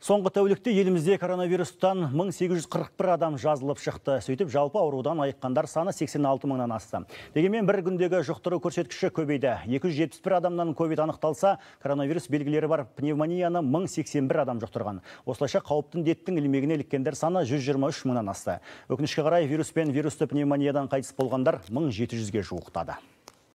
Соңғы тәулікте елімізде коронавирустан 1841 адам жазылып шықты. Сөйтіп жалпы аурудан айыққандар саны 86 мыңнан асты. Дегенмен бір күндегі жұқтыру көрсеткіші көбейді. 271 адамнан ковид анықталса, коронавирус белгілері бар пневмонияны 1081 адам жұқтырған. Осылайша қауіпті деттің ілмегіне іліккендер саны 123 мыңнан асты. Өкінішке қарай вирус пен вирусты пневмониядан қайтыс болғандар 1700-ге жуықтады.